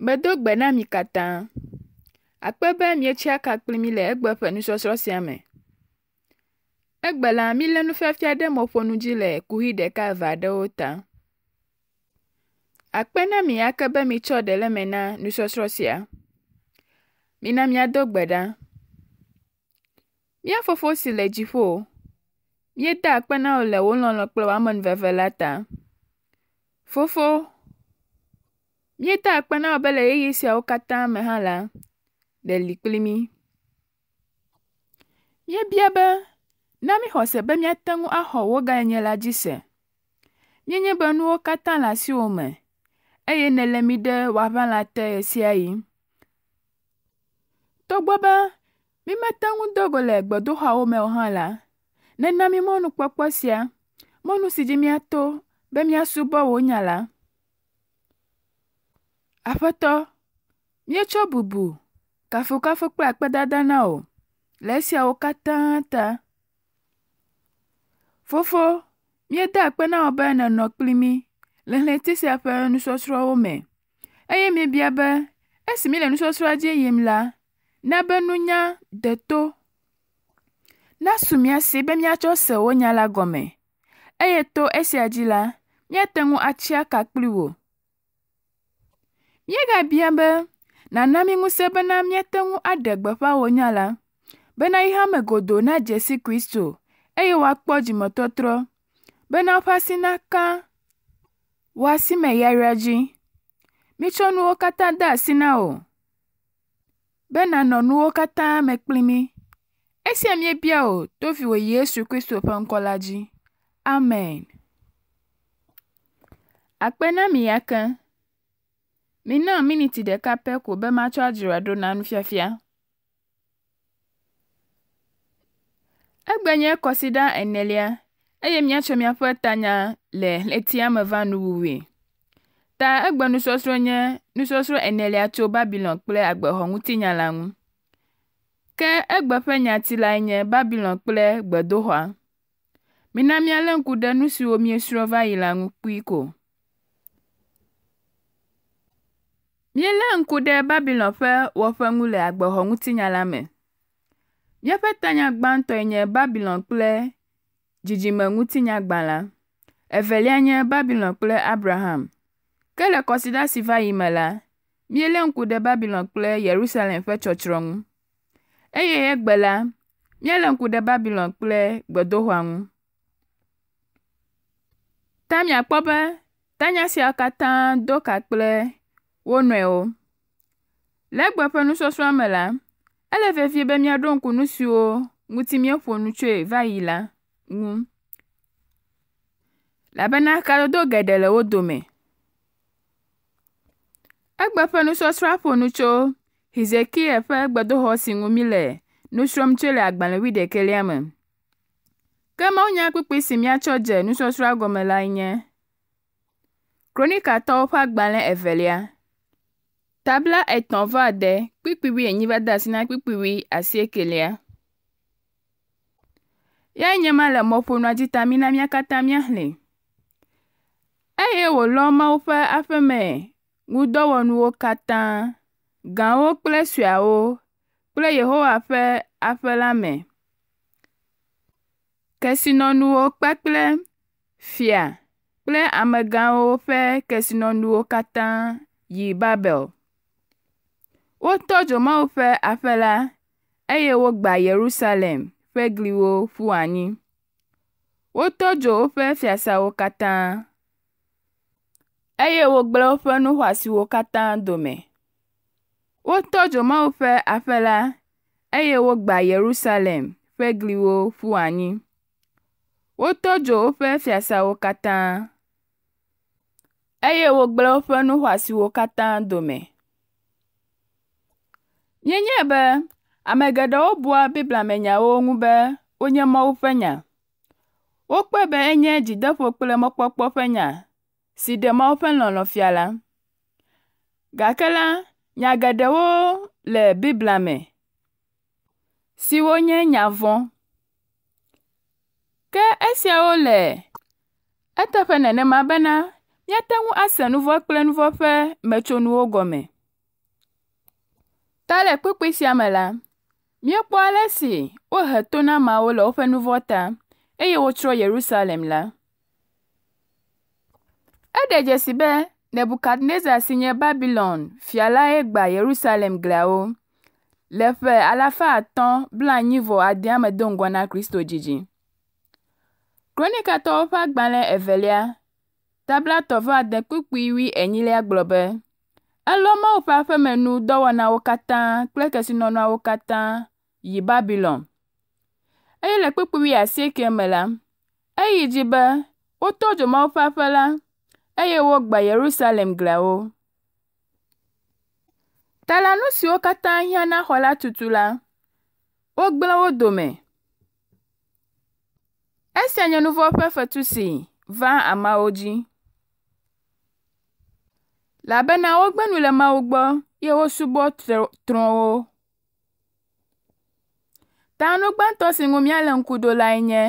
Medo gbe na mi katã. Akpe be mietsi aka kpli mi le egbe ƒe nusɔsrɔ̃ sia me. Egbe la, milé nufiafia ɖe mɔƒonu dzi le kuhi ɖeka eve aɖewo ta. Akpe na mi ake be mitsɔ ɖe le me na nusɔsrɔ̃ sia. Mina miado gbe ɖa. Mía fofo si le dziƒo, míeda akpe na wo le wo lɔlɔ̃ kple wo amenuveve la ta. Fofo, Míeta akpa na abe le ɣeyiɣi siawo katã me hã la, le li kpli mí. Míebia be na míxɔ se be míate ŋu axɔ wo ganye la dzi se. Míenye be nuwo katã le asiwo me eye nèlé mí ɖe wòaʋala te ɣe sia ɣi. Togbɔ be mímete ŋu do le gbedoxɔawo me o hã la, nèna mí mɔnukpɔkpɔ sia, mɔnu si dzi míato be míasubɔ wò nya la. Aƒetɔ, míetsɔ bubu, kafukafu kple akpedada na wò le esiawo katã ta. Fofo, míeda akpe na wò be nènɔ kpli mí le ɣleti sia ƒe nusɔsrɔ̃wo me eye míebia be esi le nusɔsrɔ̃a dzi yim la, na be nunya de to. Na mía si be míatsɔ se wò nya la gɔme eye to esia dzi la, míate ŋu atsia aka kpli wò. Míegabia be nana nàna míŋusẽ bena míate ŋu aɖe gbeƒã wò nya la, bena yi hã me godoo nadze si Kristo, eye wòakpɔ dzimetɔtrɔ, bena woƒe asi naka wò asime yayra dzi. Mítsɔ nuwo katã de asi na o be nànɔ nuwo katã me kpli mi Esia míebia o to viwò Yesu Kristo ƒe ŋkɔ la dzi. Amen. Akpe na mi ya ke. Minam miniti ɖeka pɛ ko bɛmatso adzraɖo na nufiafia. Egbe nye kɔsiɖa enelia eye míatsɔ míaƒe tanya le ɣletia me va nuwuwui. Ta egbe nusɔsrɔ̃ nye nusɔsrɔ̃ enelia tso Babilon kple agbexɔ ŋutinya la ŋu. Ke egbe ƒe nyati lae nye Babilon kple gbedoxɔa. Mina míalé ŋku ɖe nu siwo míesrɔ̃ va yi la ŋu kpui ko. Míelé ŋku ɖe Babilon ƒe wɔƒe ŋu le agbexɔ ŋutinya la me. Míaƒe tanya gbãtɔe nye Babilon kple dzidzime ŋutinyagbalẽ. Evelia nye Babilon kple Abraham. Ke le kɔsiɖa si va yi me la, míelé ŋku ɖe Babilon kple Yerusalem ƒe tsɔtsrɔ̃ ŋu. Eye egbe la, míelé ŋku ɖe Babilon kple gbedoxɔa ŋu. Ta miakpɔ be tanya siawo katã do ka kple wo nɔewo. Le ƒe nusɔsrɔ̃ me la, ele vevie be míaɖo ŋku nu siwo ŋuti míeƒo nu tsoe va yi la ŋu. Labena kadodo geɖe le wo dome. Egbe ƒe nusɔsrɔ̃a ƒo nu tso Hezekia ƒe gbedoxɔ si ŋu míle nu srɔ̃m tsoe le agbalẽ wi ɖekɛlia me. Ke mawunyakpukpi si míatsɔ dze nusɔsrɔ̃a gɔme lae nye Kronikatɔwo ƒe agbalẽ evelia. Tabla e tɔ̃vɔade kpikpiwi enyivadasi na kpikpiwi asiekelia. Ya nye ma le mɔƒonua dzi tami na mía katã míaxlẽ. Eye wòlɔ mawo ƒe aƒeme ŋudɔwɔnuwo katã, gãwo kple sueawo kple Yehowa ƒe aƒe la me. Kesinɔnuwo kpakple fia kple amegãwo ƒe kesinɔnuwo katã yi Babel. Wotɔ dzomawu ƒe aƒe la, eye wogbã Yerusalem ƒe gliwo ƒu anyi. Wotɔ dzo woƒe fiasawo katã, eye wogblẽ woƒe nu xɔasiwo katã dome. Wotɔ dzomawu ƒe aƒe la, eye wogbã Yerusalem ƒe gliwo ƒu anyi. Wotɔ dzo woƒe fiasawo katã, eye wogblẽ woƒe nu katã dome. Ye nye be ame geɖewo bua bibliamenyawo ŋu be wonye Mawu ƒe nya. Wokpe be enye dzideƒo kple mɔkpɔkpɔ ƒe nya si ɖe Mawu ƒe lɔlɔ̃ fia la. Gake la, nya geɖewo le Biblia me siwo nye nya vɔ̃. Ke esiawo le eteƒe nenema bena míate ŋu ase nu vɔ̃ kple nu vɔ̃ ƒe metsonuwo gɔme. Ta le kpekpe sia me la, míekpɔ ale si wohe to na ameawo le woƒe nu vɔ̃ ta eye wotsrɔ̃ Yerusalem la. Eɖe dzesi be Nebukadnezar si nye Babilon fia lae gbã Yerusalem gliawo le ƒe alafa atɔ̃ blanyi vɔ adea me do ŋgɔ na Kristo dzidzi. Kronikatɔwo ƒe agbalẽ evelia, tabla tɔvɔ ade kpukpui wi enyilia gblɔ be. Elɔ Mawu ƒe aƒemenu dɔwɔnawo katã kple kesinɔnuawo katã yi Babilon, eye le kpukpu wuiasiekɛ me la, eyi edzi be wotɔ dzo Mawu ƒe aƒe la, eye wogbã Yerusalem gliawo. Ta la nu siwo katã hiã na xɔ la tutu la, wogblẽ wo dome. Esia nye nu vɔ̃ ƒe fetu si va ameawo dzi elabena wogbe nu le Mawu gbɔ ye wosubɔ trɔ̃wo. Ta nu gbãtɔ si ŋu míale ŋku do lae nye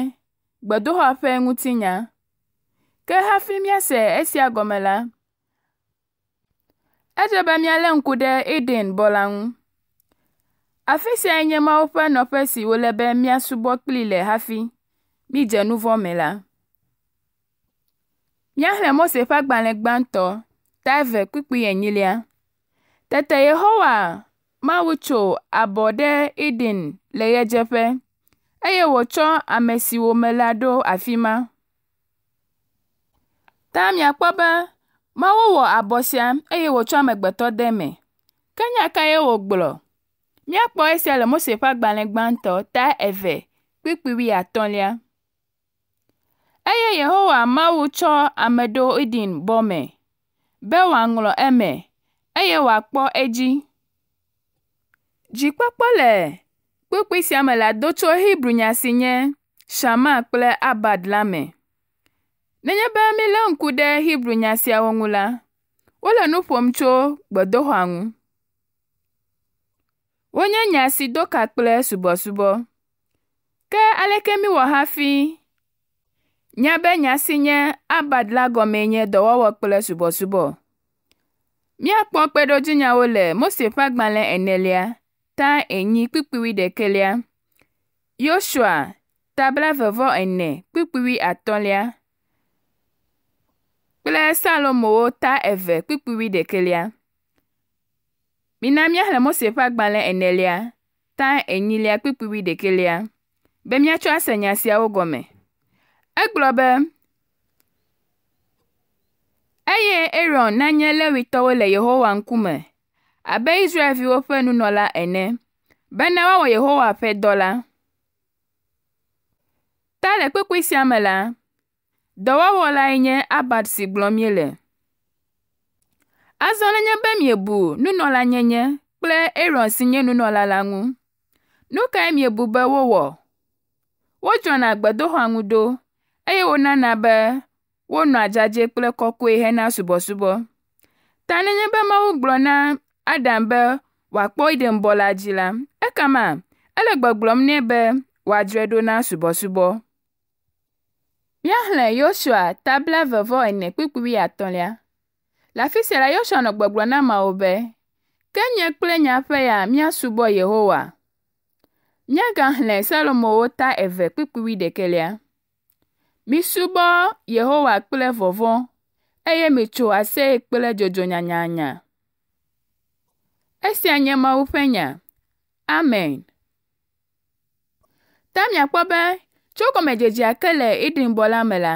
gbedoxɔ ƒe ŋutinya. Ke hafi míase esia gɔme la, edze be míalé ŋku ɖe Eden bɔ la ŋu. Afi siae nye Mawu ƒe nɔƒe si wòle be míasubɔ kplii le hafi mídze nu vɔ̃ me la. Míaxlẽ Mose ƒe agbalẽ gbãtɔ Dive pípiẹ̀yìnlẹ̀ Tẹ̀tẹ̀ Yehowa tso abɔ ɖe Eden le ɣedzeƒe, eye wòtsɔ ame si wòme la ɖo afi ma. Ta míakpɔ be Mawu wɔ abɔ sia eye wòtsɔ amegbetɔ de eme. Ke nya kae wògblɔ? Míakpɔ esia le Mose ƒe agbalẽ gbãtɔ ta eve kpikpi wuiatɔ̃lia. Eye Yehowa Mawu tsɔ ame ɖo Eden bɔ me. be wòaŋlɔ eme eye wòakpɔ edzi. Dzikpɔkpɔ le kpukpi sia me la do tso si nye Shama kple Abad la me. Nenye be mílé ŋku ɖe Hebru nya siawo ŋu la, wole nu ƒom tso gbedoxɔa ŋu. Wonye nya si do ka kple subɔsubɔ. Ke aleke wɔ hafi Nya be nya si nye abad la gɔmee nye dɔwɔwɔ kple subɔsubɔ. Míakpɔ kpeɖodzinyawo le Mose ƒe agbalẽ enelia ta enyi kpikpiwi ɖekelia. Yosua tabla vevɔ ene kpikpiwi atɔ̃lia kple Salomowo ta eve kpikpiwi ɖekelia. Mina míaxlẽ Mose ƒe agbalẽ enelia ta enyilia kpikpiwi ɖekelia be míatsɔ ase nya siawo gɔme. Egblɔ be, “Eye Aron nanye Levitɔwo le Yehowa ŋkume abe Israeviwo ƒe nunɔla ene, bena woawɔ Yehowa ƒe dɔ la.” Ta le kpekpe sia me la, dɔwɔwɔ lae nye Abad si gblɔm míele. Azɔ nenye be miebu Nyenye kple Aron si nye nunɔla la ŋu, nu kae miebu be wowɔ? Wodzɔna gbedoxɔ ŋu ɖo eye wonana be wonɔ dzadzɛ kple kɔkɔe hena subɔsubɔ. Ta nenye be Mawu gblɔ na Adam be wòakpɔ ŋbɔ la dzi la, ekama ele gbɔgblɔm nɛ be wòadzɔe ɖo na subɔsubɔ. Míaxlẽ Yosua tabla vevɔ ene kpikpi atɔ̃lia. Le afi sia la, Yosua nɔ gbɔgblɔ na mawo be, ke nye kple nyaƒe ya míasubɔ Yehowa. Míagaxlẽ Salomowo ta eve kpikpi lia. Misubɔ Yehowa kple vɔvɔ̃, eye mitso aseye kple dzodzo nyanyanya. Esia nye Mawu ƒe nya. Amen. Ta miakpɔ be tso gɔmedzedzea ke le Edenbɔ la me la,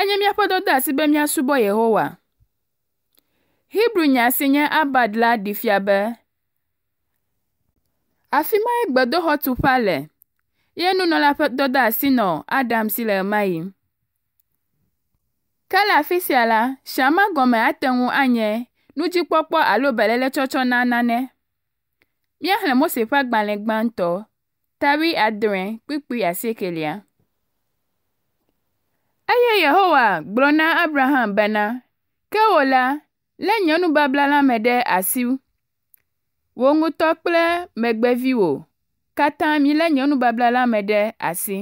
enye míaƒe asi be míasubɔ Yehowa. Hebru nya si nye Abad la ɖi fia be, afi mae gbedoxɔtuƒea le. Yenunɔla ƒe dɔdeasi nɔ Adams ɣe le ɣe ma ɣi. Ke le afi sia la, Sharma gɔme ate ŋu anye “nudzikpɔkpɔ alo beléle tsɔtsɔ na nane.” Míaxlẽ Mose ƒe Agbalẽ gbãtɔ, Tari 7:90. Eye Yehowa gblɔ na Abraham bena, “Ke wò la, lé nye babla la me ɖe asi, wò ŋutɔ kple megbeviwò. Katã milé nye nubabla la me ɖe asi.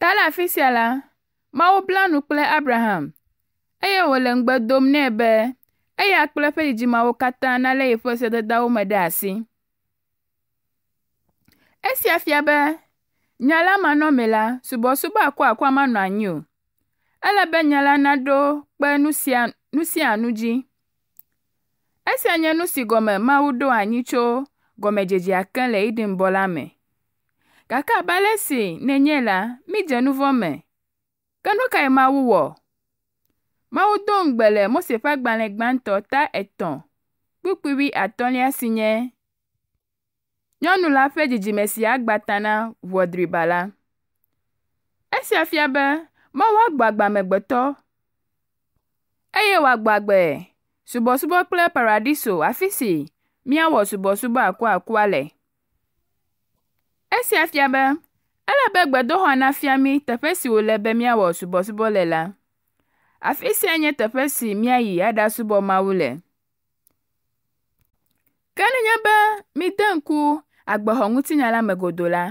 Ta le afi sia la, Mawu bla nu kple Abraham, eye wòle ŋugbe dom nɛ be eya kple eƒe dzidzimewo katã nalé yeƒe sededawo me ɖe asi. Esia fia be nya la ma nɔ me la, subɔsubɔ ma nɔ anyi o. Ele be nya la naɖo kpe nu sia nu sia nu dzi. Esia nye nu si gɔme Mawu ɖo anyi tso gɔmedzedzea ke le Edenbɔ la me. Gake abe ale si nenye la, midze nu vɔ me. Ke nu kae Mawu wɔ? Mawu do ŋugbe le Mose ƒe agbalẽ gbãtɔ ta etɔ̃ kpukpui wi atɔ̃lia si nye Nyɔnu la ƒe dzidzime si agba ta na ʋɔdriba la. Esia fia be Mawu agbɔ agba megbetɔ eye wòagbɔ agbe subɔsubɔ kple paradiso afi si míawɔ subɔsubɔ akua le. Esia fia be, ele be gbedoxɔ fia mi teƒe si wòle be míawɔ subɔsubɔ le la. Afi sia nye teƒe si aɖa subɔ Mawu le. Ke nye be míde ŋku agbexɔ ŋutinya la me godo la,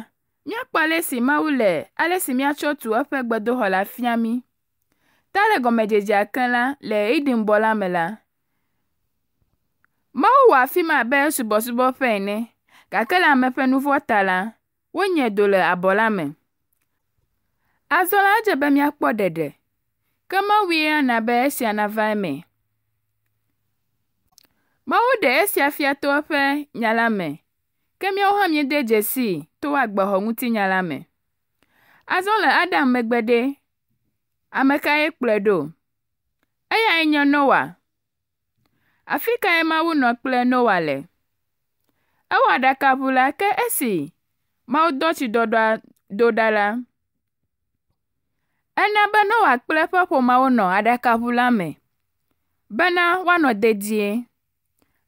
míakpɔ ale si Mawu le ale si míatsɔ tu eƒe gbedoxɔ la fia mi Ta le gɔmedzedzea ke la le Edinbɔ la me la. Mawu wɔ afi ma abe subɔsubɔƒe ene, gake le ame ƒe nu vɔ̃ ta la, wonye do le abɔ la me. Azɔ la dze be miakpɔ ɖeɖe, ke Mawue na be esia nava eme. Mawu ɖe esia fia to eƒe nya la me, ke míawo hã míede dzesii to agbɔxɔ ŋutinya la me. Azɔ le Adam megbe ɖe, ame kae kplɔe ɖo? Eyae nye Noa. Afi kae Mawu nɔ kple Noa le. Ewɔ aɖakaʋu la ke esi Mawu dɔ tsiɖɔɖɔa do ɖa la, ena be Noa kple eƒe ƒomawo nɔ aɖakaʋu la me bena woanɔ dedie.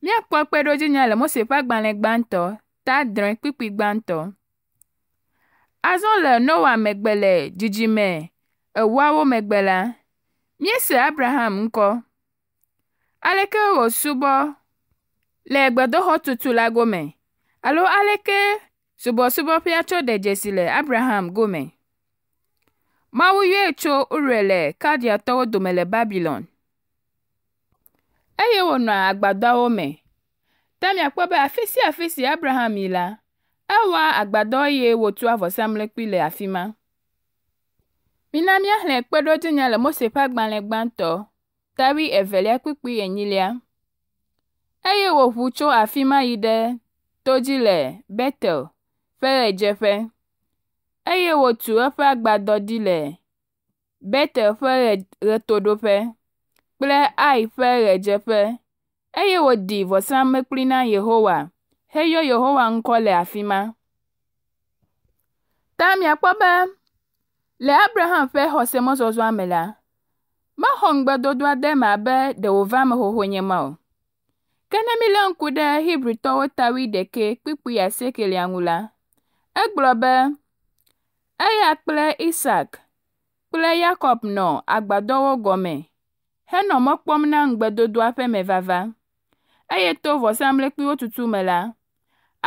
Míakpɔ kpeɖodzinya le Mose ƒe agbalẽ gbãtɔ, ta drɔ̃e kpikpi gbãtɔ. Azɔ le Noa megbe le dzidzime ewoawo megbe la, míese Abraham ŋkɔ. aleke wòsubɔ le gbedoxɔ tutu la gome alo aleke subɔsubɔƒea tso ɖe dzesi le Abraham gome. Mawu yɔe tso Ure le kadiatɔwo dome le Babilɔn. Eye wònɔ agbadɔawo me. Ta miakpɔ be afi si afi si Abraham yi la, ewɔ agbadɔ eye wòtua vɔsamlekpui le afi ma. Mina míaxlẽ kpeɖodzinya le Mose ƒe agbalẽ gbãtɔ. tari evelia kpikpi enyilia, eye wòʋu tso afima yi ɖe to le Betel ƒe ɣedzeƒe, eye wòtu eƒe agbadɔ ɖi le Betel ƒe ɣetoɖoƒe kple Ai ƒe ɣedzeƒe eye wòɖi vɔsamlekpui na Yehowa heyɔ Yehowa ŋkɔ le afima. Ta miakpɔ be le Abraham ƒe xɔsemɔzɔzɔa me la, Mexɔ de dem abe ɖe wòva mehohonyeme o. Ke ne lé ŋku ɖe Hibritɔwo tawui ɖeke kpikpi asiekɛlia ŋu la, egblɔ be, eya kple Isak kple Yakob nɔ agbadɔwo gɔme henɔ mɔkpɔm na ŋugbedodoa ƒe me vava, eye to vɔsamlekpuiwo tutu me la,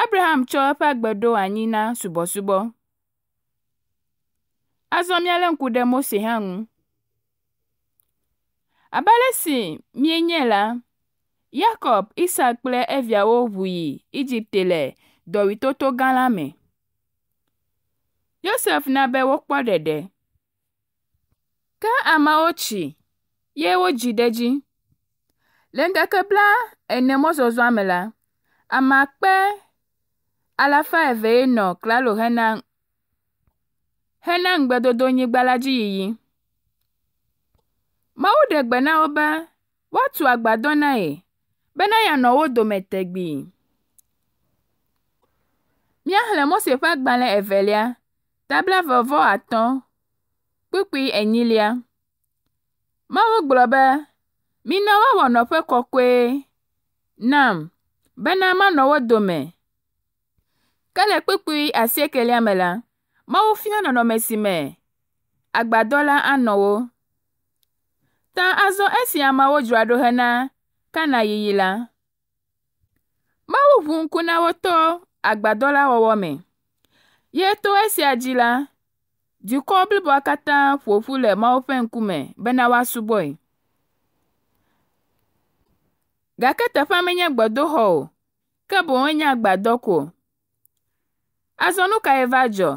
Abraham tsɔ eƒe agbe ɖo anyi na subɔsubɔ. Azɔ míalé ŋku ɖe Mose hã ŋu. Agbalịsịminyela la me. yosef na be wokpɔ ɖeɖe. ke nábẹ̀wò tsi ka wodzi yewo dzi. le bla ene mɔzɔzɔa me la, ame akpe 200,000 nɔ klalo hena nyigba la dzi yiyi. Mawu ɖe gbe na wo be woatu agbadɔ na ye, bena yeanɔ wo dome tegbee. Míaxlẽ Mose ƒe agbalẽ evelia, tabla vevɔ atɔ̃ kpukpui enyilia. Mawu gblɔ be, mina woawɔ nɔƒe kɔkɔe nam, bena manɔ wo dome. Ke le kpukpui asiekɛlia me la, Mawu fia nɔnɔme si me agbadɔ la anɔ wo. Ta azɔ esi ameawo dzra ɖo hena Kana yiyi la, Mawu ʋu ŋku na wo to agbadɔ la wɔwɔ me, ye to esia dzi la, dukɔ bliboa katã ƒo ƒu le Mawu ƒe ŋkume bena woasubɔe. Gake teƒea menye gbedoxɔ o, ke boŋ enye agbadɔ ko. Azɔ nu kae va dzɔ?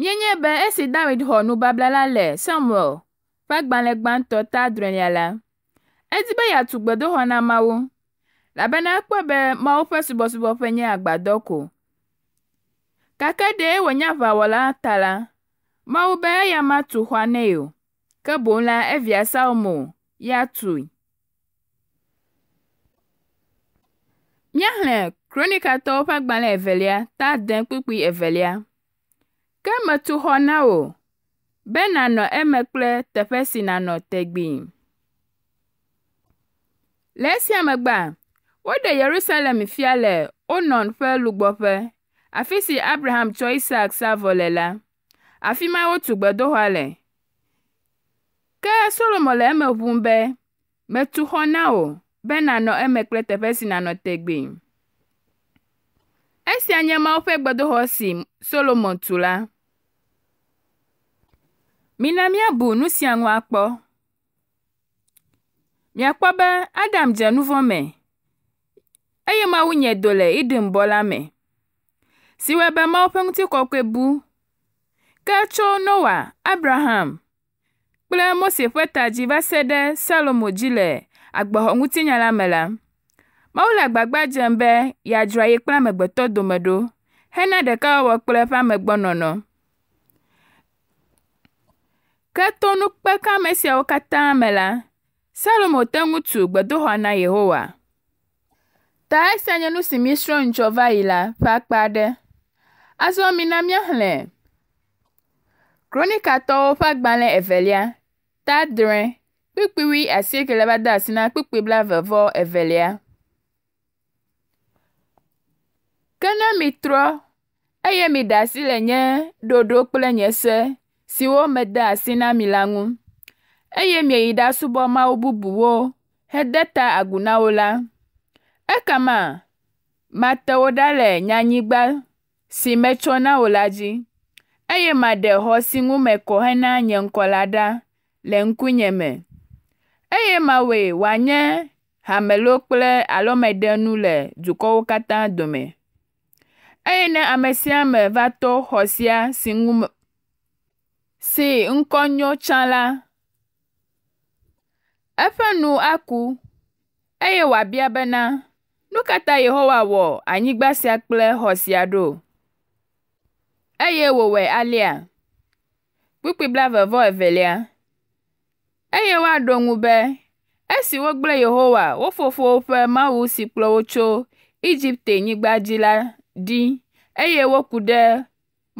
Mienye be esi David xɔ nubabla la le Samuel ƒe agbalẽ gbãtɔ ta adrelia la, edi be yeatu gbedoxɔ na Mawu, elabena ekpɔe be Mawu ƒe subɔsubɔ ƒe nye agbadɔ ko. Gake ɖe wònye aʋawɔla ta la, Mawu be eya matu xɔa nɛ o, ke boŋ la evia Salomo ya tui. Míaxlẽ Kronikatɔwo ƒe agbalẽ evelia ta de kpukpui evelia. Ke metu xɔ na wò be nànɔ eme kple teƒe si nànɔ tegbee. Le esia megbea, woɖe Yerusalem fia le Onon ƒe lugbɔƒe, afi si Abraham tsɔ Isak sa vɔ le la. Afi ma wotu gbedoxɔa le. Ke Solomo le eme ʋum be, “Metu xɔ na wò be nànɔ eme kple teƒe si nànɔ tegbee.” Esia nye Mawu ƒe gbedoxɔ si Solomo tu la. Mina míabu nu sia ŋu akpɔ. Míakpɔ be Adam dze nu vɔ̃ me, eye Mawu nye do le bɔ la me, si wɔe be Mawu ƒe ŋutikɔkɔe bu. Ke tso Noa, Abraham kple Mose ƒe ta dzi va se ɖe salomo dzi le agbexɔ ŋutinya la me la, Mawu le agbagba dzem be yeadzra ye kple amegbetɔ dome ɖo hena wɔwɔ kple eƒe amegbɔnɔnɔ. Ke to nukpekame siawo katã me la, Salomo te ŋu tu gbedoxɔ na Yehowa. Ta esia nye nu si misrɔ̃ ŋutsɔ va yi la ƒe akpa aɖe. Azɔ mi na mina míaxlẽ. Kronikatɔwo ƒe agbalẽ evelia, ta drɛ, kpikpi wi asieke le va de asi na kpikpi bla vevɔ evelia. Ke ne mitrɔ eye miɖe asi le nye ɖoɖo kple nye se siwo mede asi na mi la ŋu, eye mieyi ɖasubɔ mawu bubuwo hede ta agu na wo la, ekama mate wo ɖa le nyanyigba si metsɔ na wò la dzi, eye maɖe xɔ si ŋu mekɔ hena nye ŋkɔ la ɖa le ŋkunye me, eye mawɔe wòanye hamelo kple alɔmeɖenu le dukɔwo katã dome. Eye ne ame sia ame va tɔ xɔ sia si ŋu si la, eƒe nu aku eye wòabia bena nu ka Yehowa wɔ anyigba sia kple xɔ sia ɖo? Eye wòwɔe alia, Kpukpi bla evelia. Eye woaɖo ŋu be esi wogblẽ Yehowa, wo fofowo ƒe mawu si kplɔ wo tso nyigba dzi la ɖi eye woku ɖe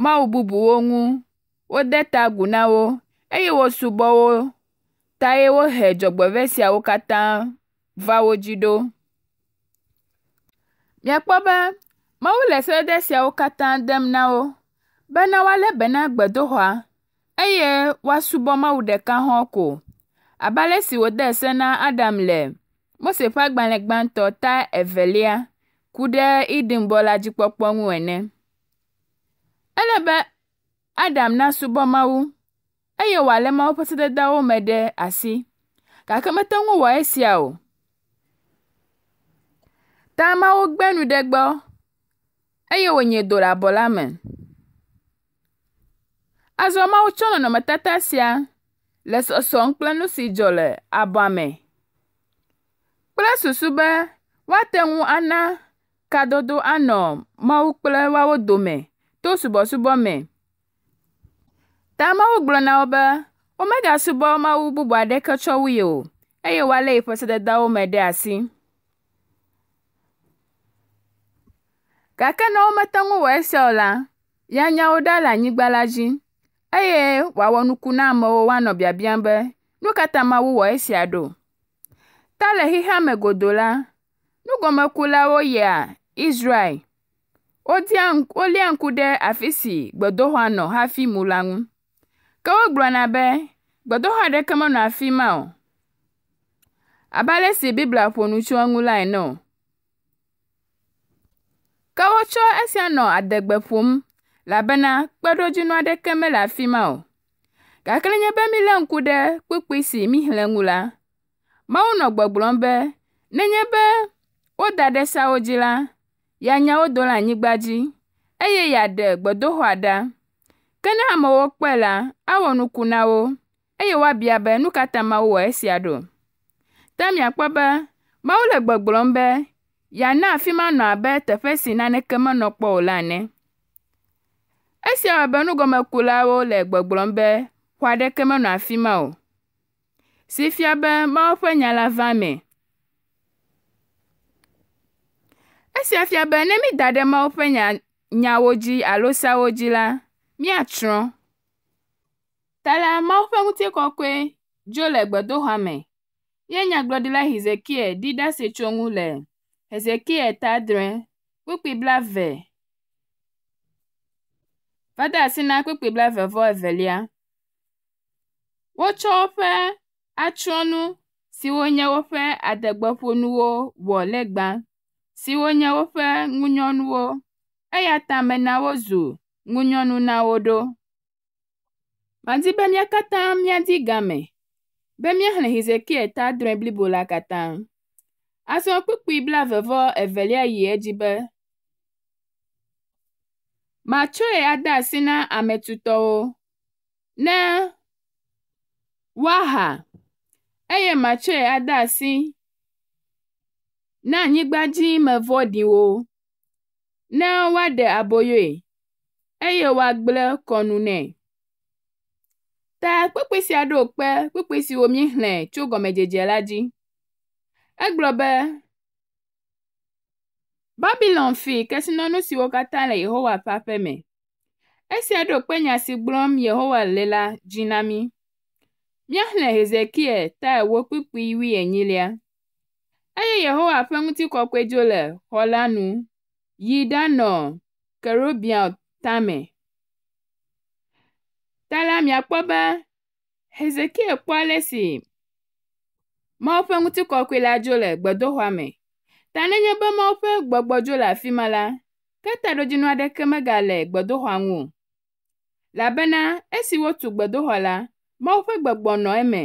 mawu bubuwo ŋu Wode ta agu na wo, eye wosubɔ wo, ye wohe dzɔgbevɔ̃e siawo katã va wo dzi ɖo. Míakpɔ be Mawu le ɖe siawo katã dem na wo bena woalé be na gbedoxɔa eye woasubɔ Mawu ɖeka hɔ̃ɔ ko abe ale si wòde se na Adam le Mose ƒe agbalẽ gbãtɔ ta evelia ku ɖe Edenbɔ la dzikpɔkpɔ ŋu ene. Ele be Adam na eye Subhamawu, eu alema oportunidade da homem de assim. Kakametão o esiao. Tamawo gbenu ɖe gbɔ eye wònye do le abɔ la me. Azɔ mawo tsɔ nɔnɔmetata sia le sɔsɔm kple nu si dzɔ le abɔa me kple susu be woate ŋu ana kadodo anɔ mawo kple woawo dome to subɔsubɔ me. Ta Mawu gblɔ na wo be womegasubɔ mawu bubu aɖeke tsɔ wui o, eye woalé yi ƒe me ɖe asi. Gake ne womete ŋu wɔ esia o la, ya nya wo ɖa le anyigba la dzi, eye wòawɔ nuku na amewo woanɔ biabiam be, nu ka ta Mawu wɔ esia ɖo? Ta le xixea me godo la, nugɔmekulawo yia Israel. Wolia ŋku ɖe afi si gbedoxɔa nɔ hafi mu la ŋu. na be, “Gbedoxɔ aɖeke menɔ afi ma o, abe ale si Biblia ƒo nu tso eŋu la ene o.” Ke wotsɔ esia nɔ adegbe ƒom elabena kpeɖodzinu aɖeke mele afi ma o, gake nye be mi milé ŋku ɖe kpukpi si mi mihlẽ ŋu la, Mawu nɔ gbɔgblɔm be nenye be woda ɖe seawo dzi la, ya nya wodo le anyigba dzi, eye ya ɖe gbedoxɔa ɖa. Ke ne amewo kpe la, awɔ nuku na wo, eye woabia be nu ka wɔ esia ɖo. Ke miakpɔ be Mawu le gbɔgblɔm be yeana afi ma nanɔ abe teƒe si naneke menɔ kpɔ o la ene. Esia wɔ be nugɔmekulawo le gbɔgblɔm be xɔ aɖeke menɔ afi ma o, si fia be Mawu ƒe nya la va eme. Esia fia be ne da ɖe Mawu ƒe nya nyawo dzi alo seawo dzi la, Miatsrɔ̃. Ta la, Mawu ƒe ŋutikɔkɔe dzo le gbedoxɔa me ye Nyagblɔɖila Hezekia ɖi ɖase tso eŋu le Hezekia tadre kpukpi bla ve, va de asi na kpukpi bla ve vɔ evelia. Wotsɔ woƒe atsyɔ̃nu siwo nye woƒe adegbeƒonuwo wɔ legba siwo nye woƒe ŋunyɔnuwo eya ta mena wozu wo ɖo. Madi be mía katã míadi game be míaxlẽ Hezekia ta drɔ̃e blibo la katã. Azɔ kpukpui bla vevɔ evelia yi edzi be matsɔe ade asi na ametutɔwo ne woaha eye matsɔe ade asi na anyigbadzimevɔɖiwo ne woaɖe aboyoe. eye wòagblẽ kɔnu nɛ. Ta kpekpe sia ɖo kpe kpekpe siwo míexlẽ tso gɔmedzedze la dzi. Egblɔ be, Babilɔn fi kesinɔnu siwo katã le Yehowa ƒe aƒe me. Esia ɖo kpe nya si gblɔm Yehowa le la dzi na mí. Míaxlẽ Hezekia ta ewo kpukpui wui enyilia. Eye Yehowa ƒe ŋutikɔkɔe dzo le xɔ la nu yi ɖanɔ kerubial tame. Ta la miakpɔ be Hezekia kpɔ ale si Mawu ƒe ŋutikɔkɔe la dzo le gbedoxɔa me. Ta nenye be Mawu ƒe gbɔgbɔ dzo le afi ma la, ke taɖodzinu aɖeke megale gbedoxɔa ŋu o. Labena esi wotu gbedoxɔ la, Mawu ƒe gbɔgbɔ nɔ eme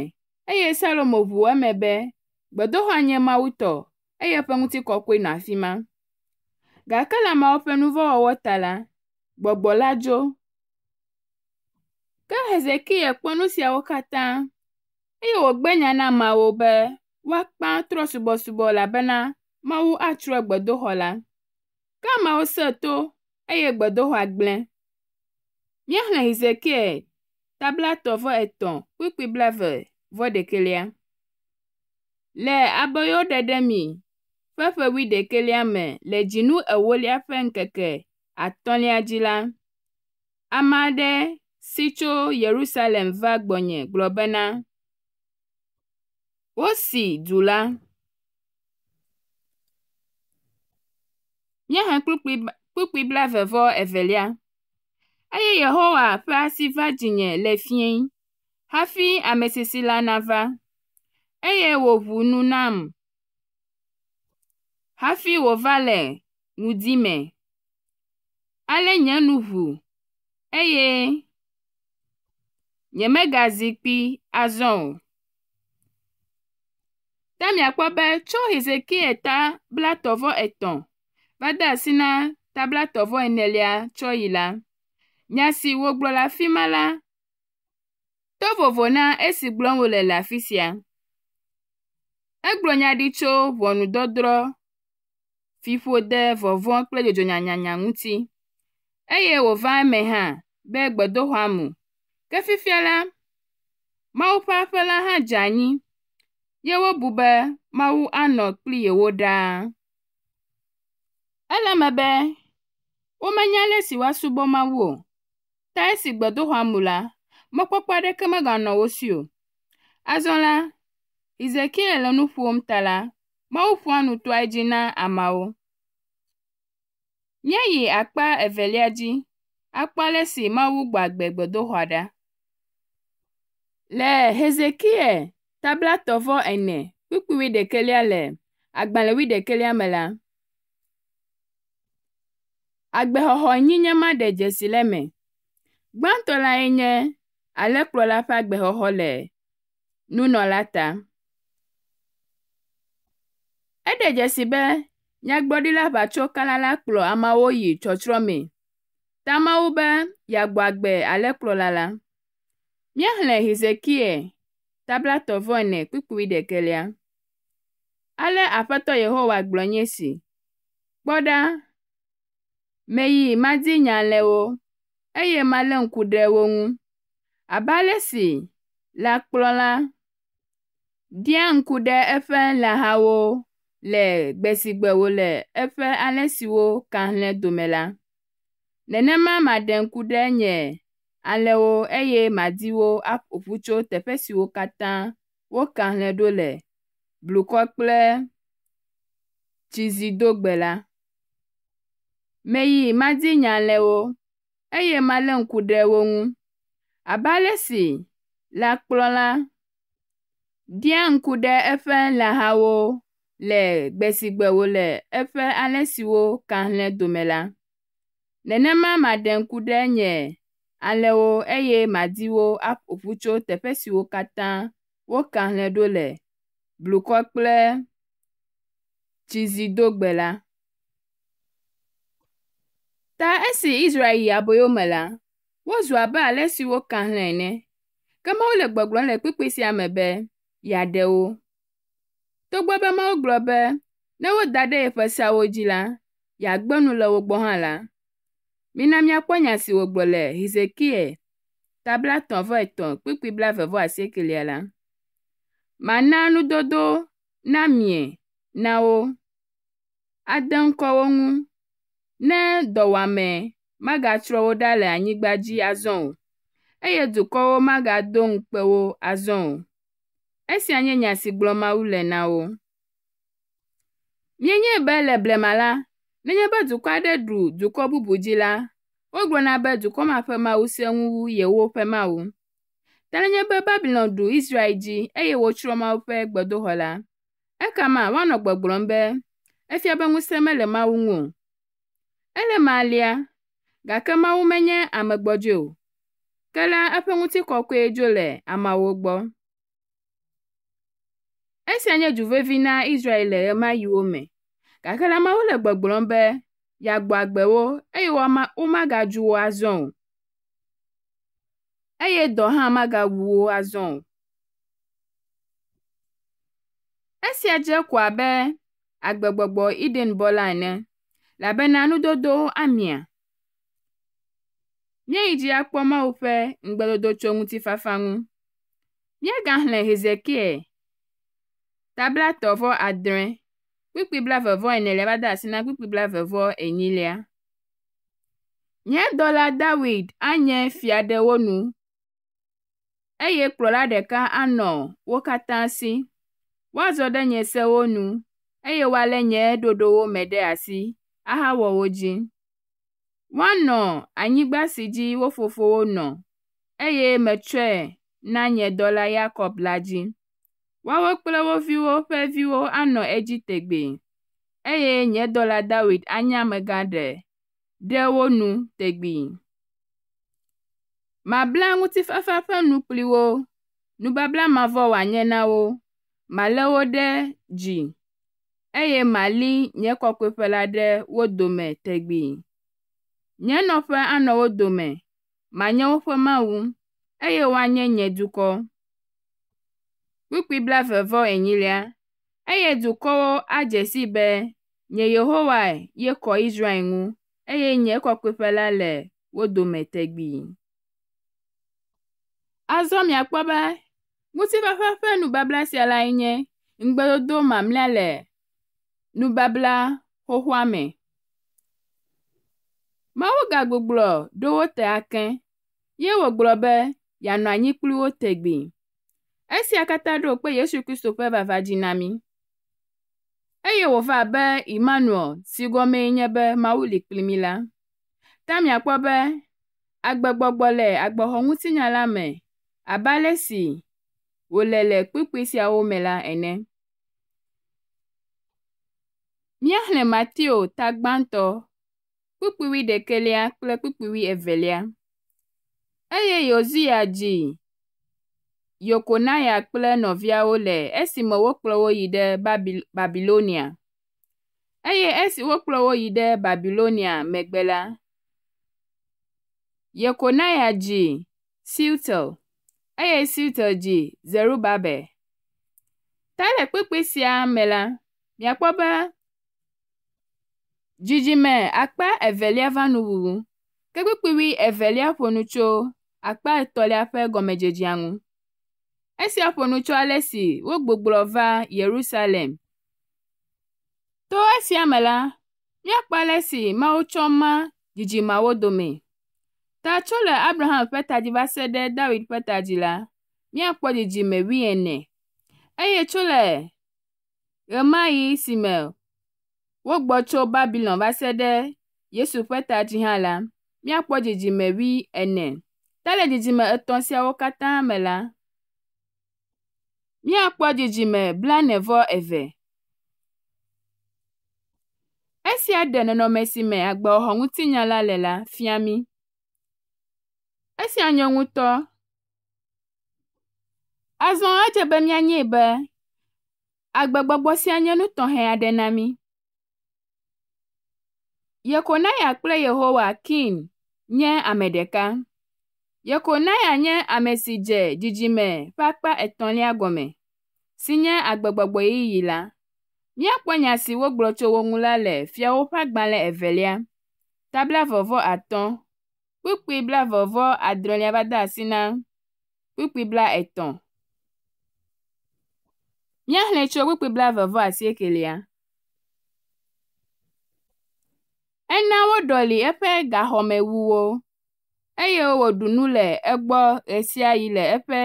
eye Salomo ʋu eme be gbedoxɔa nye Mawu tɔ eye eƒe ŋutikɔkɔe nɔ afi ma. Gake le ameawo ƒe nu wɔwɔ ta la, gbogbo la dzo. Ke Hezekia kpɔ nu siawo katã eye wògbe nya na ameawo be woakpa trɔ̃subɔsubɔ elabena Mawu atrɔ gbedoxɔ la. Ke ameawo sẽ to eye gbedoxɔa gblẽ. Míexlẽ Hezekia tabla tɔ̃-vɔ-etɔ̃ kpikpi ve vɔ ɖekelia. Le abeyɔɖeɖe me ƒe ƒe wuiɖekɛlia me le dzinu ewolia ƒe ŋkeke ame aɖe si tso Yerusalem va gbọnye gblɔbena, wosi du la, nye kpukpi bla vevɔ evelia eye Yehowa ƒe asi va dzinye le fie hafi ame sisi la nava, eye woʋu nu nam hafi wova le ŋdi me. Ale nye nu ʋu eye nyemegazi kpi azɔ o. Ke miakpɔ be tso Hezekia ta blaetɔ̃-vɔ-etɔ̃ va de asi na ta blaetɔ̃-vɔ-enelia tsɔ yi la, nya si wogblɔ le afi ma la to vovo na esi gblɔm wòle le afi sia. Egblɔ nya ɖi tso ʋɔnudɔdrɔ̃, fiƒode, vɔvɔ̃ kple dzodzonyanyanya ŋuti. eye wòva eme hã be gbedoxɔa Ke fifia la, Mawu ƒe aƒe la hã dze anyi ye wobu be Mawu anɔ kpli yewo ɖaa. Ele eme be womenya ale si woasubɔ Mawu o, ta esi gbedoxɔa mu la, mɔkpɔkpɔ aɖeke meganɔ wo si o. Azɔ la, Hezekia le nu ƒom ta la, Mawu ƒoa nu toa edzi na ameawo. Míeyi akpa evelia dzi akpɔ ale si Mawu gbɔ agbe gbedoxɔa ɖa. Le Hezekiel tabla tɔvɔ ene kpukpui ɖekelia le agbalẽ wi ɖekelia me la, agbexɔxɔ nyinyema ɖe dzesi le me. Gbãtɔ lae nye alẽkplɔla ƒe agbexɔxɔ le nunɔla ta. Eɖe dzesi be Nyagblɔɖila ʋatsokala la kplɔ ameawo yi tsɔtsrɔ̃ mee. Ta Mawu be yeagbɔ agbe ale kplɔla la. Míexlẽ Hizkiel tablatɔ-vɔ-ene kpukpui ɖekɛlia. Ale Aƒetɔ Yehowa gblɔe nye si. “Kpɔ ɖa, meyi madi nya le wo, eye malé ŋku ɖe wo ŋu abe ale si lãkplɔla ɖia ŋku ɖe eƒe lãhawo le gbe le eƒe ale siwo kahlẽ dome la. Nenema ɖe ŋku ɖe nye alewo eye madi wo tso teƒe siwo katã wokahlẽ ɖo le blukɔ kple tsizidogbe la. Meyi madi nye alewo eye le ŋku ɖe wo ŋu abe ale si la ɖia ŋku ɖe eƒe lãhawo Le gbesigbewo le eƒe ale siwo kahlẽ dome la, nenema maɖe ŋku ɖe nye alẽwo eye madi wo aƒo ƒu tso teƒe siwo katã wokahlẽ ɖo le blukɔ kple tsizidogbe la. Ta esi Israel yi aboyome la, wozu abe ale siwo kahlẽ ene, ke Mawu le gbɔgblɔm le kpekpe sia me be yeaɖe Togbɔ be Mawu gblɔ be ne woda ɖe yeƒe seawo dzi la, yeagbe nu le wo gbɔ hã la, mina míakpɔ nya si wògblɔ le Hesekiel tabla tɔ̃ vɔ etɔ̃ kpikpi blaeve vɔ asiekelia la. Mana nudodo na mie na wo, ade ŋkɔ wo ŋu, ne dɔwuame magatsrɔ̃ wo ɖa le anyigba dzi azɔ o, eye dukɔwo magado ŋukpe wo azɔ o. Esia nye esianye nyasigblomawo Mienye be le blema la, nenye be dukɔ aɖe ɖu dukɔ bubu dzi la, wogblɔna be dukɔ ma ƒe Mawu sẽ ŋu wu yewo ƒe Mawu. Ta nenye be Babilon ɖu Israel dzi eye wotsrɔ̃ Mawu ƒe gbedoxɔ la, ekama woanɔ gbɔgblɔm be, “Efia be ŋusẽ mele Mawu ŋu o.” Ele me alea, gake Mawu menye ame gbɔdzɔe o, ke la eƒe ŋutikɔkɔe dzo le amawo gbɔ. Esia nye Esenyajuwevina Israel mayume kakela le gbɔgblɔm be agbewo eye womagadzu wo azɔ o, eye dɔ hã magawu wo azɔ o. Esia dze ko abe agbegbɔgbɔ Eden bɔ la ene labena nudodowo amia. Míeyi dzi akpɔ Mawu ƒe ŋugbedodo tso ŋutifafa ŋu. Míagaxlẽ Hezekiel Tabla tɔvɔ adre, kpikpi blavevɔ ene le va de asi na kpikpi blavevɔ enyilia. Nye dɔla David anye fia ɖe wo nu eye kplɔla ɖeka anɔ wo katã si. Woazɔ ɖe nye sewo nu eye woalé nye ɖoɖowo me ɖe asi ahawɔ wo dzi. Woanɔ anyigba si dzi wo fofowo nɔ eye metsɔe na nye dɔla Yakob la dzi. woawo kple wo viwo ƒe viwo anɔ edzi tegbee eye nye dɔla David anye amegã ɖe ɖe wo nu tegbee. Mabla ŋutifafa ƒe nu kpli wo, nubabla mavɔ wòanye na wo, malé wo ɖe dzi eye mali nye kɔkɔeƒe la ɖe wo dome tegbee. Nye nɔƒe anɔ wo dome, manye woƒe mawu eye woanye nye dukɔ. Wikiblog Vọ'enyela, eyedukwawo ajesibe nye Yahowai yekɔ Israel ŋu eye nye kɔkɔeƒe la le wo dome tegbee. Azɔ míakpɔ be ŋutifafa ƒe nubabla sia lae nye ŋugbedodo mamlɛa le nubabla xoxoa me. Mawu gagbugbɔ ɖo wo te akẽ, ye wògblɔ be yanɔ anyi kpli wo tegbee. Esi katã ɖo kpe Yesu Kristo ƒe vava dzi na mí. Eye wòva be Emmanuel si gɔmee nye be Mawu li kpli mi la. Ta miakpɔ be agbegbɔgbɔ le agbɔxɔ ŋutinya la me abe ale si wòle le kpukpui siawo me la ene. Míaxlẽ Mateo ta gbãtɔ kpukpui ɖekelia kple kpukpui evelia. Eye Yosia dzi Yokonaya kple nɔviawo le esime wokplɔ wo yi ɖe Babilonia. Eye esi wokplɔ wo yi ɖe Babilonia megbe la, yokonaya dzi Sealtiel eye Sealtiel dzi Zerubabel. Ta le kpekpe sia me la, miakpɔ be dzidzime akpa evelia va nuwuwu ke wi evelia ƒo nu tso akpa etɔ̃lia ƒe gɔmedzedzea ŋu. Esia ƒo nu tso ale si wogbogblɔ va Yerusalem. To esia me la, míakpɔ ale si Mawu tsɔ ma dzidzimeawo dome. Ta tso le Abraham ƒe ta dzi va se ɖe David ƒe ta dzi la, míakpɔ dzidzime wuiene eye tso le ɣema ɣi si me wogbɔ tso Babilon va se ɖe Yesu ƒe ta dzi hã la, míakpɔ dzidzime wuiene. Ta le dzidzime etɔ̃ siawo katã me la, Nyakpɔdidime Blasey-Ford-Eve esia ɖe nɔnɔme si me agbawɔxɔ ŋutinya le la fia mí. Esia nye ŋutɔ. Azɔ edze be míanyae be agbegbɔgbɔ sia nye nu tɔxɛ aɖe na mí. Yekonaya kple Yehoyakin nye ame ɖeka. Yekonyahu nye ame si dze dzidzime ƒe akpa etɔ̃lia gɔme si nye agbegbɔgbɔ yiyi la. Míakpɔ nya si wogblɔ tso wo ŋu la le Fiawo ƒe Agbalẽ evelia, tabla blaavɔ-vɔ-atɔ̃, kpukpui blaeve-vɔ-adrelia va de asi na kpukpui blaetɔ̃. Míaxlẽ tso kpukpui blaeve-vɔ-asiekɛlia. Ena woɖɔli eƒe gaxɔmewuwo. eye wòɖu nu le egbɔ ɣe sia ɣi le eƒe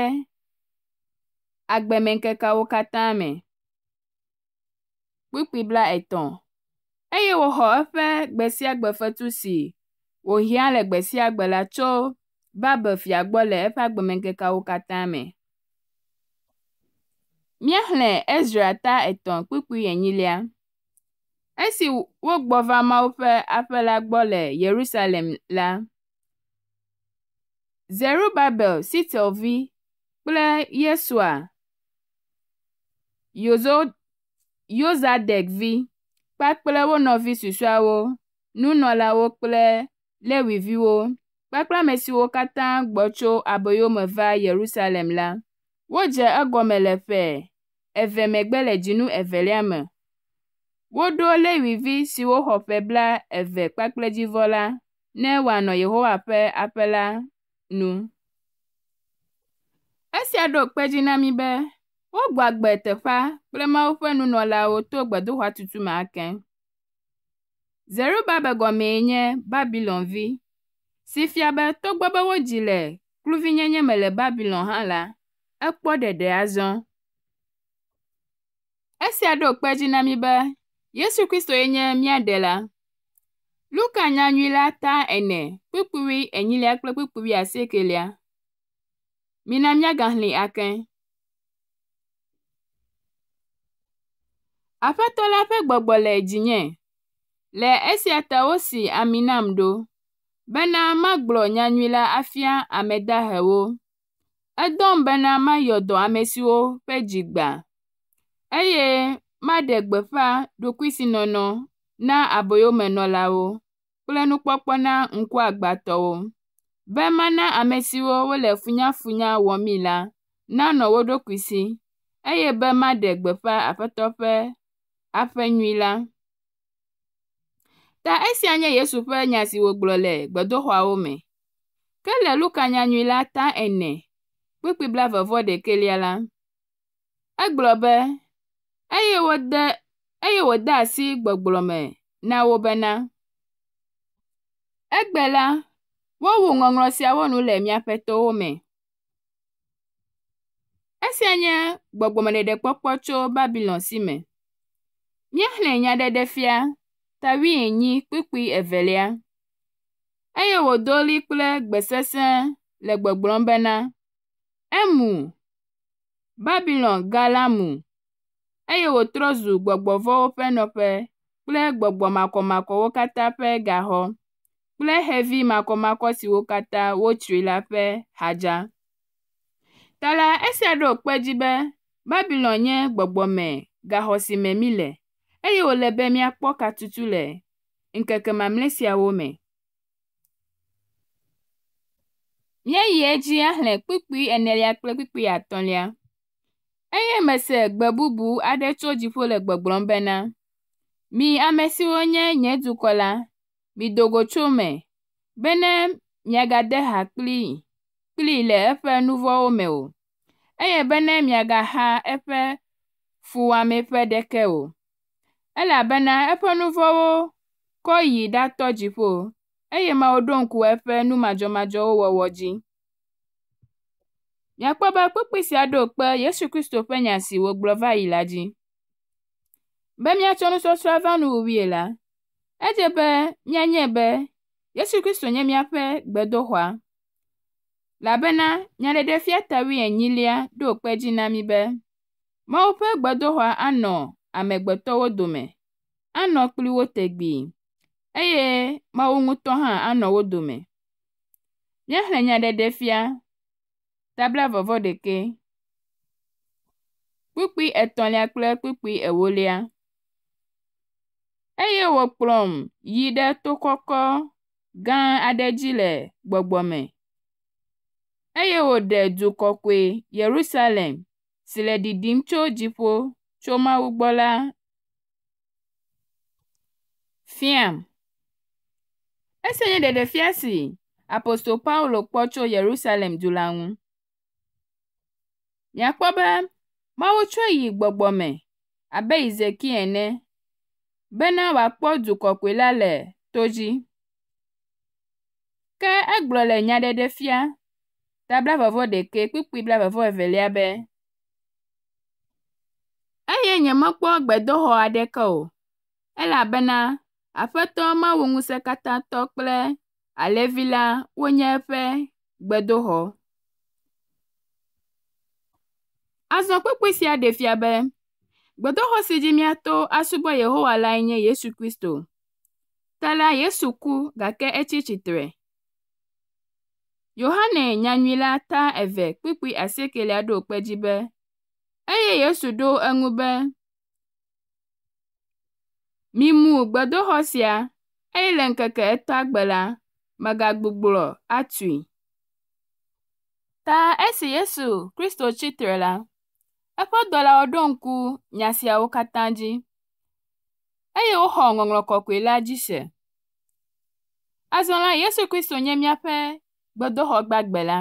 agbemeŋkekewo katã me. Kpukpi bla blaetɔ̃ eye wòxɔ eƒe gbe sia gbe fetu si wòhiã le gbe sia gbe la tso Babel fia gbɔ le eƒe agbemeŋkekewo katã me. Míexlẽ Ezra ta etɔ̃ kpukpi enyilia. Esi wogbɔ va Mawu ƒe aƒe la gbɔ le Yerusalem la, Zerubabel Sitiovi kple Yesua, Yozadek vi kpakple wo nɔvi susɔeawo, nunɔlawo kple Lewiviwo kpakple ame siwo katã gbɔ tso aboyome va Yerusalem la, wodze egɔme le ƒe eve megbe le dzinu evelia me. Woɖo Lewivi siwo xɔ ƒe bla eve kpakple dzivɔ la ne wòanɔ Yehowa ƒe aƒe la nu. Esia ɖo kpe dzi na mi be wogbɔ agbe teƒea kple Mawu ƒe nunɔlawo to gbedoxɔa tutu ma keŋ. Zerubabe gɔmee nye Babilon vi si fia be togbɔ be wodzi le kluvinyenye me le Babilon hã la, ekpɔ ɖeɖe azɔ. Esia ɖo kpe dzi na mi be Yesu Kristoe nye mía la. Luka nyanyuila taa ene kpikpiri enyilia kple kpikpiri asiekeliá, mina miagahli ake. Aƒetɔ la ƒe gbɔgbɔ le dzinye le esia ta wosi ami nam ɖo, bena magblɔ nyanyui afia ame dahewo. Edɔm bena mayɔ dɔ ame siwo ƒe dzi gba eye maɖe nɔnɔ. na aboyomenɔlawo kple nukpɔkpɔ na ŋkuagbãtɔwo, be mana ame siwo wole funyafunya wɔmii la nanɔ wo ɖokui si eye be maɖe gbeƒã Aƒetɔ ƒe aƒe nyui la. Ta esia nye Yesu ƒe nya si wògblɔ le gbedoxɔawo me. Ke le Luka nyanyui la ta ene kpikpi blaeve-vɔ-ɖekɛlia la, egblɔ be, eye wode eye wòde asi gbɔgblɔme na wo bena, “Egbe la, wowu ŋɔŋlɔ siawo nu le miaƒe towo me. Esia nye gbɔgbɔmeɖeɖekpɔkpɔ tso Babilon si me. ta Nyaɖeɖefia tawuienyi kpukpui evelia, eye wòdo li kple gbesese le gbɔgblɔm bena, “Emu! Babilon gã la mu!” eye wòtrɔ zu gbɔgbɔ ƒe nɔƒe kple gbɔgbɔ katã ƒe gaxɔ kple xevi makɔmakɔ siwo katã wotsri la ƒe xadza. Ta la esia ɖo kpe dzi be Babilon nye gbɔgbɔme gaxɔ si me míle eye wòle be míakpɔ katutu le nkeke mamlɛ siawo me. Míeyi edzi axlẽ kpukpui enelia kple kpukpui atɔ̃lia. Eye mese gbe bubu aɖe tso dziƒo le gbɔgblɔm bena, “Mi ame siwo nye nye dukɔ la, mido go tso me bena miagade ha kpli kpli le eƒe nuvɔwo me o, eye bena miagaxa eƒe fuwɔame ƒe ɖeke o, elabena eƒe nuvɔwo kɔ yi ɖatɔ dziƒo, eye Mawu ɖo ŋku eƒe numadzɔmadzɔwo dzi.” Miakpɔ be kpukpi sia ɖo kpe Yesu Kristo ƒe nya si wògblɔ va yi la dzi. Be míatsɔ nusɔsrɔ̃ va nuwuwui la, edze be míanye be Yesu Kristo nye míaƒe gbedoxɔa, labena Nyaɖeɖefia ta wuienyilia ɖo kpe dzi na mí be Mawu ƒe gbedoxɔa anɔ amegbetɔwo dome, anɔ kpli wo tegbee, eye Mawu ŋutɔ hã anɔ wo dome. Míaxlẽ Nyaɖeɖefia Tabla vɔvɔ̃ɖekɛ kpukpi etɔ̃lia kple kpukpi ewolia, eye wòkplɔm yi ɖe to kɔkɔ gã aɖe dzi le gbɔgbɔ me, eye wòɖe du kɔkɔe, Yerusalem si le ɖiɖim tso dziƒo tso Mawu gbɔ la fiam. Esiae nye ɖeɖefia si Apostolo Paulo kpɔ tso Yerusalem du la ŋu. ya kpọbe Mawucho yi gbɔgbɔ me abe Hizeki ene bena wòakpɔ la le to dzi. Ke egblɔ le fia ta bla Nyaɖeɖefia tablavɔvɔɖekɛ kpikpi evelia be, “Eye nyemekpɔ gbedoxɔ aɖeke o, elabena Aƒetɔ Mawu tɔ kple alevi la wonye eƒe gbedoxɔ.” Azɔkpekpe sia ɖe fia be, gbedoxɔ si dzi míato asubɔ Yehowa lae nye Yesu Kristo. Ta la Yesu ku gake etsi tsitre. Yohane la ta eve kpikpi asiekelia ɖo kpe dzi be, eye Yesu ɖo eŋu be, mimu gbedoxɔ sia eye le ŋkeke etɔa gbe la, megagbugblɔ atui. Ta esi Yesu Kristo tsitre la, Eƒe dɔlawo ɖo ŋku nya siawo katã dzi eye woxɔ Ŋɔŋlɔ Kɔkɔe la dzi se. Azɔ la, Yesu Kristo nye míaƒe gbedoxɔ gbagbe la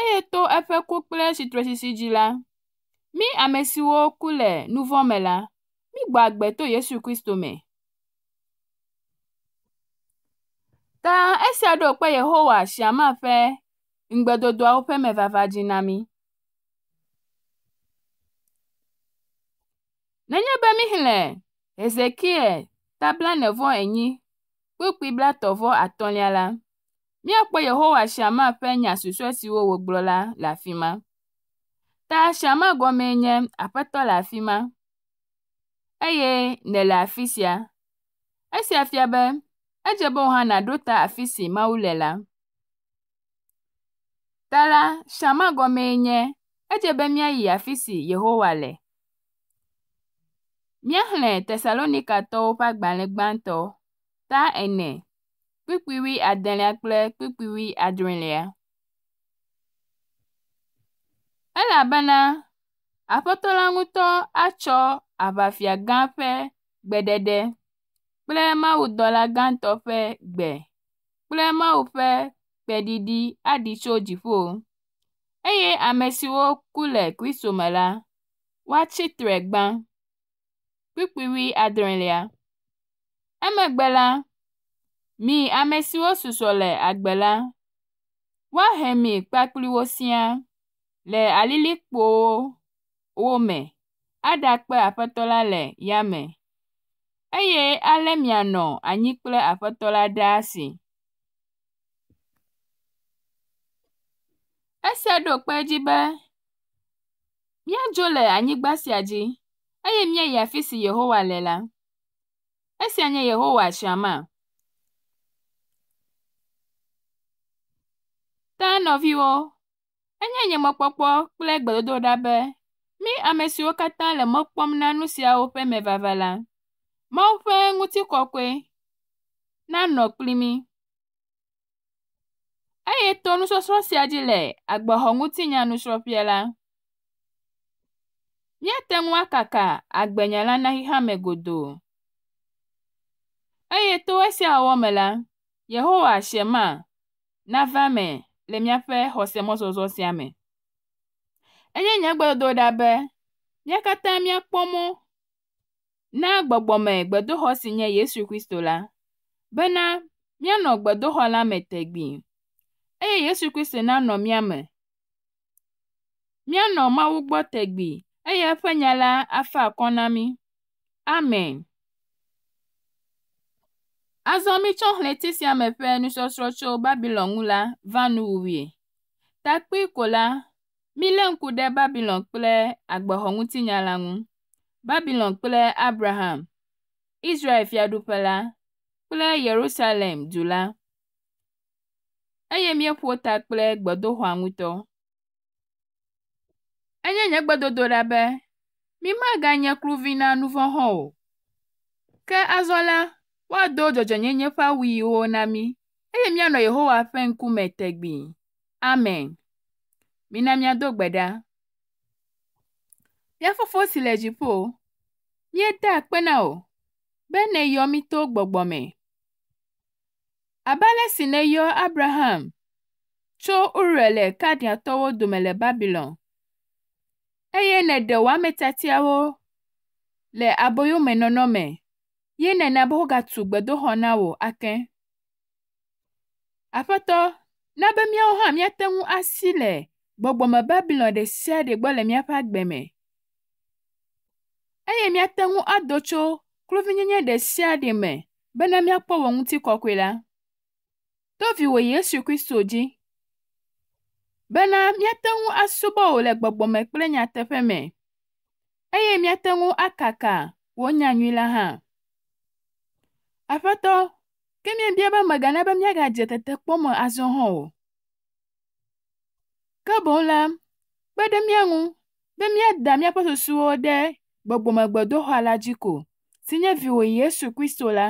eye to eƒe ku kple tsitretsitsi dzi la, mí ame siwo ku le nu vɔ̃ me la, mígbɔ agbe to Yesu Kristo me. Ta esia ɖo kpe Yehowa, Shama ƒe ŋugbedodoawo ƒe mevava dzi na mí. Nenye be mixlẽ Hesekiel tablanevɔ enyi kpukpui blatɔ̃-vɔ atɔ̃lia la, míakpɔ Yehowa Shama ƒe nya susɔe siwo wògblɔ la le afi ma. Ta Shama gɔmee nye aƒetɔ le afi ma eye nèle afi sia. Esia fia be edze be wò hã nàɖo ta afi si Mawu le la. Ta la, Shama gɔmee nye edze be míayi afi si Yehowa le. Míaxlẽ Tesalonikatɔwo ƒe agbalẽ gbãtɔ, ta ene, kpukpui wuiadelia kple kpukpui wuiadrelia. Elabena Aƒetɔ la ŋutɔ atsɔ aʋafia gã ƒe gbeɖeɖe kple mawudɔla gãtɔ ƒe gbe kple Mawu ƒe gbeɖiɖi aɖi tso dziƒo, eye ame siwo ku le Kristo me la, woatsi tre gbã kpukpiri adrelia ya. Emegbe la, mi ame siwo susɔ le agbe la, woahe mi kpakpli wo siaa le alilikpowo me aɖakpe Aƒetɔ la le yame eye ale mianɔ anyi kple Aƒetɔ la ɖaa si. Ese ɖo kpe edzi be míadzo le anyigba sia dzi Eye yi afi si Yehowa lela, esia nye Yehowa shama. Ta nɔviwo, enye nye kple gbedodo ɖa be mi ame siwo katã le mɔ kpɔm na nu siawo ƒe me vava la, Mawu ƒe ŋutikɔkɔe nanɔ kpli mi. Eye to nusɔsrɔ sia dzi le agbexɔ ŋutinya nusrɔ̃ƒe la, Nyatenwa kaka agbenyala na ihamegedeo. eye to esi awɔ me la, Yehowa Shema nava me le míaƒe xɔse mɔzɔzɔ sia me. Enye nye gbedodoɖa be mía katã míakpɔ mɔ na gbɔgbɔme gbedoxɔ si nye Yesu Kristo la, bena mianɔ gbedoxɔ la me tegbi, eye Yesu Kristo nanɔ mía me. mianɔ Mawu gbɔ tegbi. eye eƒe nya la afa akɔ na mí. Amen. Azɔ mítsɔ ɣleti sia me ƒe nusɔsrɔ̃ tso Babilɔn ŋu la va nuwuwui. Takpui ko la, mílé ŋku ɖe Babilɔn kple agbexɔ ŋutinya la ŋu. Babilɔn kple Abraham, Israel fiaɖuƒe la kple Yerusalem du la. Eye míeƒo ta kple gbedoxɔa ŋutɔ. enye nye gbedodoɖa be nye kluvi na nu hã o. Ke azɔ la, woado dzɔdzɔnyenye ƒe awu yiwo na mí eye mianɔ Yehowa ƒe ŋkume tegbi. Amen. Mina miado gbe ɖa. Mía fofo si le dziƒo, míeda akpe na o, be nèyɔ mi to gbɔgbɔ me. Abe ale si nèyɔ Abraham tso Ur le Kaldeatɔwo dome le Babilon eye nèɖe wò ame tiatiawo le aboyomenɔnɔ me ye nèna be wogatu gbedoxɔ na wò ake. Aƒetɔ, na be míawo hã míate ŋu asi le gbɔgbɔme Babilɔn ɖe sia ɖe gbɔ le míaƒe agbe me. Eye míate ŋu ado tso klovinyenye ɖe sia ɖe me bena míakpɔ wò ŋutikɔkɔe la. To viwò Yesu Kristo dzi bena míate ŋu asubɔ wò le gbɔgbɔme kple nyateƒe me eye míate ŋu akaka wò nyanyui la hã. Aƒetɔ, ke míebia be megana be míagadze tetekpɔ me azɔ hã o. Ke boŋ la, kpe ɖe mía ŋu be míada míaƒe susuwo ɖe gbɔgbɔmegbedoxɔ la dzi ko si nye viwò Yesu Kristo la.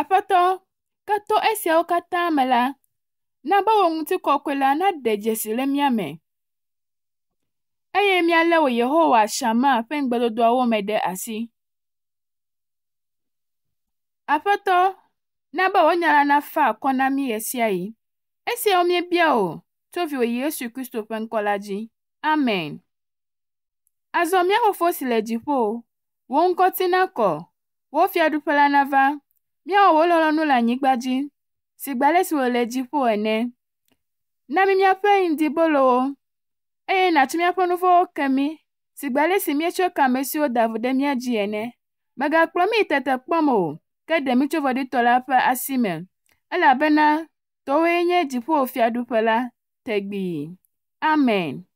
Aƒetɔ, ke to esiawo katã me la, na be wò ŋutikɔkɔe la neɖe dzesi le mía me eye míalé wò Yehowa Shama ƒe ŋgbedodoawo me ɖe asi. Aƒetɔ, na be wò nya la nafa akɔ na mí ɣe sia ɣi. Esiawo míebia o tso viwò Yesu Kristo ƒe ŋkɔ la dzi. Amen. Azɔ mía fofo si le dziƒo, wò ŋkɔti nakɔ, wò fiaɖuƒe la nava, míawɔ wò lɔlɔ̃nu le anyigba dzi sigbaleziwere dziƒo ene. Na mí míaƒe ŋdibolowo eye nàtu míaƒe nuvowo ke mí sigbe ale si míetso ke ame siwo da vo ɖe mía dzi ene. Mègakplɔ mí yi tete kpɔm o, ke ɖe mí tso vɔɖitɔ la ƒe asi me, elabena tɔwòe nye dziƒo fiaɖuƒe la tegbee. Amen.